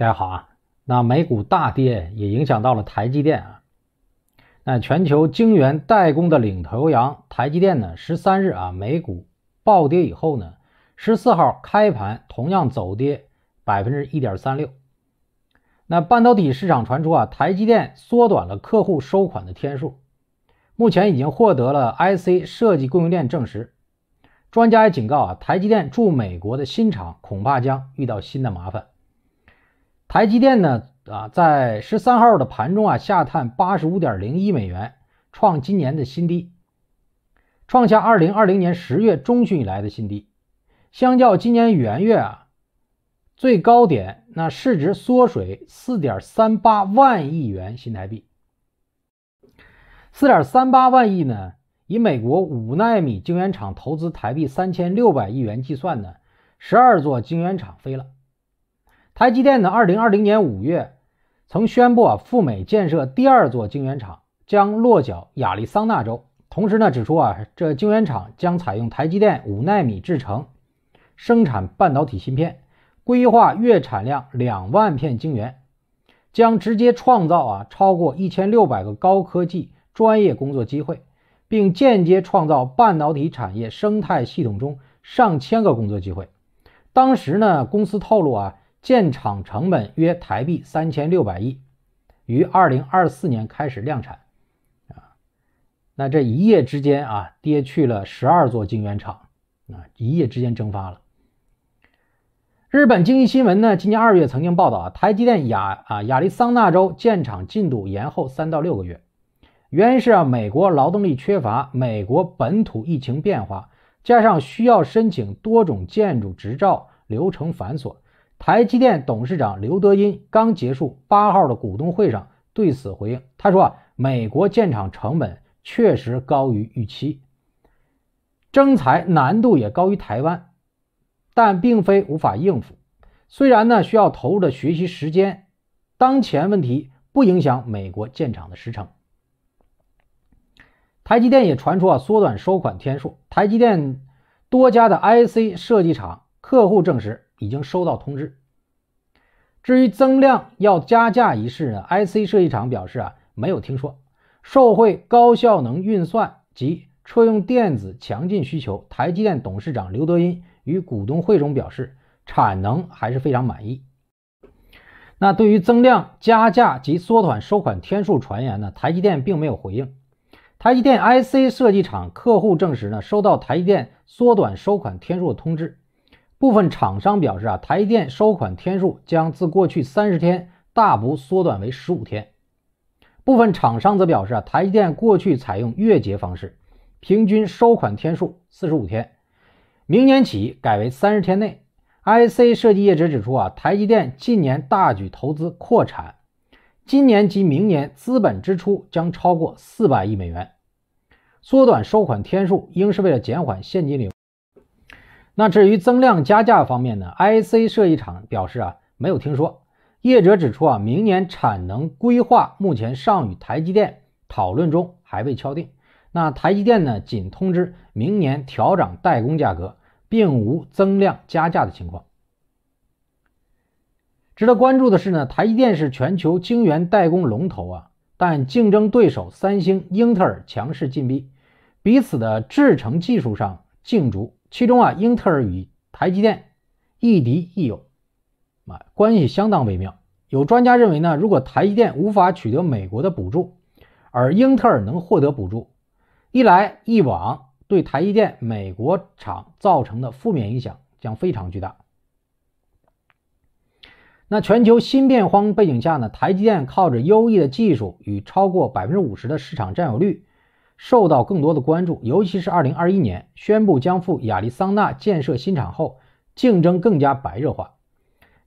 大家好啊，那美股大跌也影响到了台积电啊。那全球晶圆代工的领头羊台积电呢，十三日啊美股暴跌以后呢，十四号开盘同样走跌百分之一点三六。那半导体市场传出啊，台积电缩短了客户收款的天数，目前已经获得了 IC 设计供应链证实。专家也警告啊，台积电驻美国的新厂恐怕将遇到新的麻烦。台积电呢啊，在十三号的盘中啊下探八十五点零一美元，创今年的新低，创下二零二零年十月中旬以来的新低。相较今年元月啊最高点，那市值缩水四点三八万亿元新台币。四点三八万亿呢，以美国五纳米晶圆厂投资台币三千六百亿元计算呢，十二座晶圆厂飞了。台积电呢？二零二零年五月曾宣布啊，赴美建设第二座晶圆厂，将落脚亚利桑那州。同时呢，指出啊，这晶圆厂将采用台积电五纳米制程，生产半导体芯片，规划月产量两万片晶圆，将直接创造啊超过一千六百个高科技专业工作机会，并间接创造半导体产业生态系统中上千个工作机会。当时呢，公司透露啊。建厂成本约台币三千六百亿，于二零二四年开始量产。啊，那这一夜之间啊，跌去了十二座晶圆厂，啊，一夜之间蒸发了。日本经济新闻呢，今年二月曾经报道啊，台积电亚啊亚利桑那州建厂进度延后三到六个月，原因是啊，美国劳动力缺乏，美国本土疫情变化，加上需要申请多种建筑执照，流程繁琐。台积电董事长刘德音刚结束八号的股东会上对此回应，他说：“啊，美国建厂成本确实高于预期，征才难度也高于台湾，但并非无法应付。虽然呢需要投入的学习时间，当前问题不影响美国建厂的时程。”台积电也传出啊缩短收款天数。台积电多家的 IC 设计厂客户证实。已经收到通知。至于增量要加价一事呢，IC 设计厂表示啊，没有听说。受惠高效能运算及车用电子强劲需求，台积电董事长刘德音于股东会中表示，产能还是非常满意。那对于增量加价及缩短收款天数传言呢，台积电并没有回应。台积电 IC 设计厂客户证实呢，收到台积电缩短收款天数的通知。部分厂商表示啊，台电收款天数将自过去三十天大幅缩短为十五天。部分厂商则表示啊，台积电过去采用月结方式，平均收款天数四十五天，明年起改为三十天内。IC 设计业者指出啊，台积电近年大举投资扩产，今年及明年资本支出将超过四百亿美元，缩短收款天数应是为了减缓现金流。那至于增量加价方面呢？IC 设计厂表示啊，没有听说。业者指出啊，明年产能规划目前尚与台积电讨论中，还未敲定。那台积电呢，仅通知明年调整代工价格，并无增量加价的情况。值得关注的是呢，台积电是全球晶圆代工龙头啊，但竞争对手三星、英特尔强势进逼，彼此的制程技术上竞逐。其中啊，英特尔与台积电亦敌亦友啊，关系相当微妙。有专家认为呢，如果台积电无法取得美国的补助，而英特尔能获得补助，一来一往，对台积电美国厂造成的负面影响将非常巨大。那全球芯片荒背景下呢，台积电靠着优异的技术与超过百分之五十的市场占有率。受到更多的关注，尤其是2021年宣布将赴亚利桑那建设新厂后，竞争更加白热化。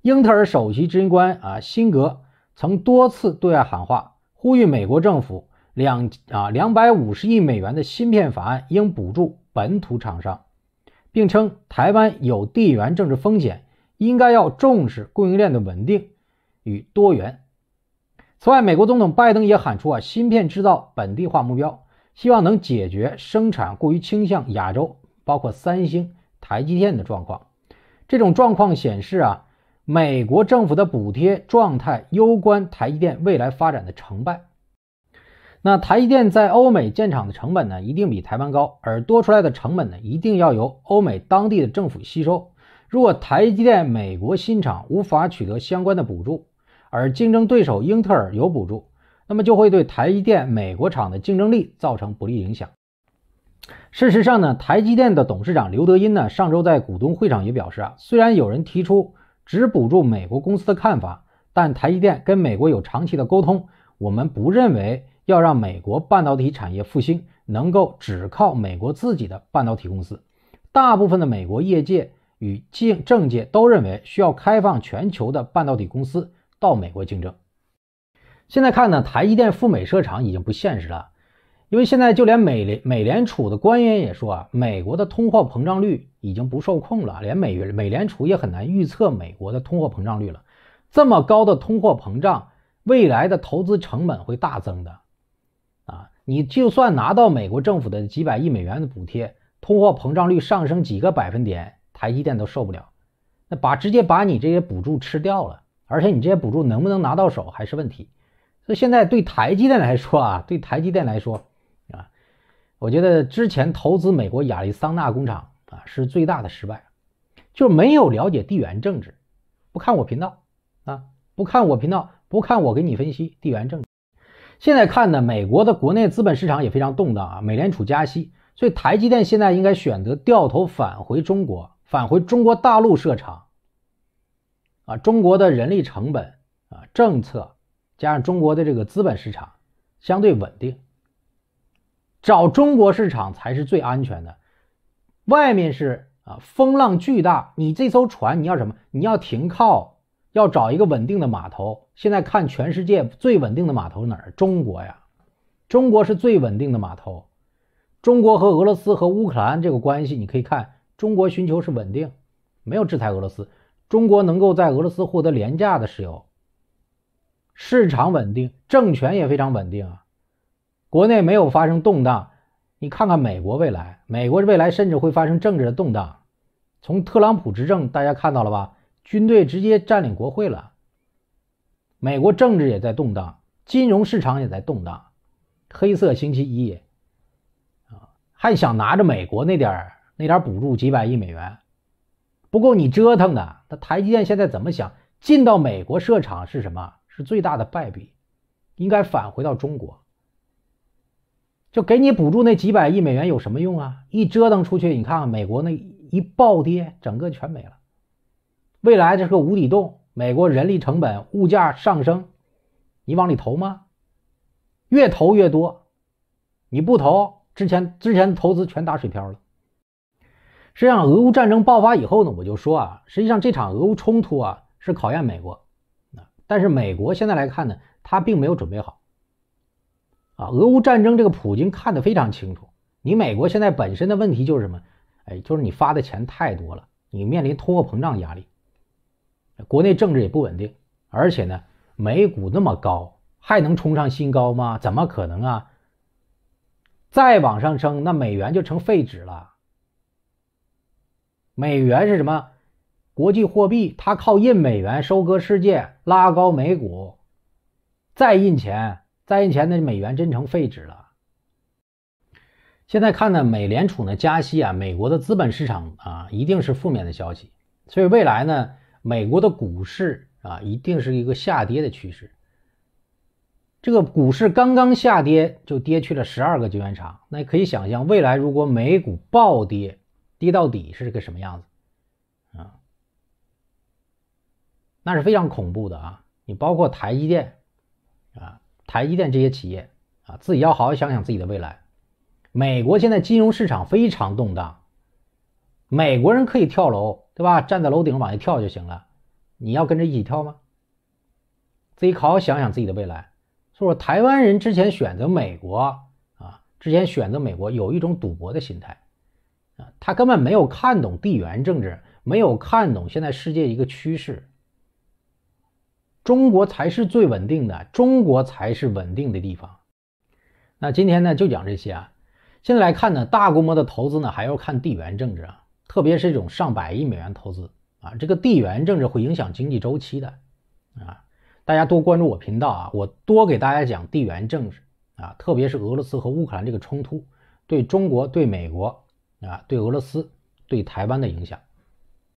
英特尔首席执行官啊辛格曾多次对外喊话，呼吁美国政府两啊两百五十亿美元的芯片法案应补助本土厂商，并称台湾有地缘政治风险，应该要重视供应链的稳定与多元。此外，美国总统拜登也喊出啊芯片制造本地化目标。希望能解决生产过于倾向亚洲，包括三星、台积电的状况。这种状况显示啊，美国政府的补贴状态攸关台积电未来发展的成败。那台积电在欧美建厂的成本呢，一定比台湾高，而多出来的成本呢，一定要由欧美当地的政府吸收。如果台积电美国新厂无法取得相关的补助，而竞争对手英特尔有补助。那么就会对台积电美国厂的竞争力造成不利影响。事实上呢，台积电的董事长刘德音呢，上周在股东会上也表示啊，虽然有人提出只补助美国公司的看法，但台积电跟美国有长期的沟通，我们不认为要让美国半导体产业复兴能够只靠美国自己的半导体公司。大部分的美国业界与政政界都认为需要开放全球的半导体公司到美国竞争。现在看呢，台积电赴美设厂已经不现实了，因为现在就连美联美联储的官员也说啊，美国的通货膨胀率已经不受控了，连美美联储也很难预测美国的通货膨胀率了。这么高的通货膨胀，未来的投资成本会大增的，啊，你就算拿到美国政府的几百亿美元的补贴，通货膨胀率上升几个百分点，台积电都受不了。那把直接把你这些补助吃掉了，而且你这些补助能不能拿到手还是问题。所以现在对台积电来说啊，对台积电来说啊，我觉得之前投资美国亚利桑那工厂啊是最大的失败，就没有了解地缘政治，不看我频道啊，不看我频道，不看我给你分析地缘政治。现在看呢，美国的国内资本市场也非常动荡啊，美联储加息，所以台积电现在应该选择掉头返回中国，返回中国大陆设厂啊，中国的人力成本啊，政策。加上中国的这个资本市场相对稳定，找中国市场才是最安全的。外面是啊，风浪巨大，你这艘船你要什么？你要停靠，要找一个稳定的码头。现在看全世界最稳定的码头哪儿？中国呀，中国是最稳定的码头。中国和俄罗斯和乌克兰这个关系，你可以看，中国寻求是稳定，没有制裁俄罗斯，中国能够在俄罗斯获得廉价的石油。市场稳定，政权也非常稳定啊，国内没有发生动荡。你看看美国未来，美国未来甚至会发生政治的动荡。从特朗普执政，大家看到了吧？军队直接占领国会了，美国政治也在动荡，金融市场也在动荡，黑色星期一啊！还想拿着美国那点那点补助几百亿美元，不够你折腾的。那台积电现在怎么想？进到美国设厂是什么？是最大的败笔，应该返回到中国。就给你补助那几百亿美元有什么用啊？一折腾出去，你看看美国那一暴跌，整个全没了。未来这是个无底洞，美国人力成本、物价上升，你往里投吗？越投越多，你不投，之前之前投资全打水漂了。实际上，俄乌战争爆发以后呢，我就说啊，实际上这场俄乌冲突啊，是考验美国。但是美国现在来看呢，他并没有准备好。啊，俄乌战争这个普京看的非常清楚。你美国现在本身的问题就是什么？哎，就是你发的钱太多了，你面临通货膨胀压力，国内政治也不稳定，而且呢，美股那么高，还能冲上新高吗？怎么可能啊？再往上升，那美元就成废纸了。美元是什么？国际货币它靠印美元收割世界，拉高美股，再印钱，再印钱，那美元真成废纸了。现在看呢，美联储呢加息啊，美国的资本市场啊一定是负面的消息，所以未来呢，美国的股市啊一定是一个下跌的趋势。这个股市刚刚下跌就跌去了十二个晶圆场，那可以想象未来如果美股暴跌，跌到底是个什么样子？那是非常恐怖的啊！你包括台积电啊，台积电这些企业啊，自己要好好想想自己的未来。美国现在金融市场非常动荡，美国人可以跳楼，对吧？站在楼顶往下跳就行了。你要跟着一起跳吗？自己好好想想自己的未来。说台湾人之前选择美国啊，之前选择美国有一种赌博的心态啊，他根本没有看懂地缘政治，没有看懂现在世界一个趋势。中国才是最稳定的，中国才是稳定的地方。那今天呢，就讲这些啊。现在来看呢，大规模的投资呢，还要看地缘政治啊，特别是这种上百亿美元投资啊，这个地缘政治会影响经济周期的啊。大家多关注我频道啊，我多给大家讲地缘政治啊，特别是俄罗斯和乌克兰这个冲突对中国、对美国啊、对俄罗斯、对台湾的影响。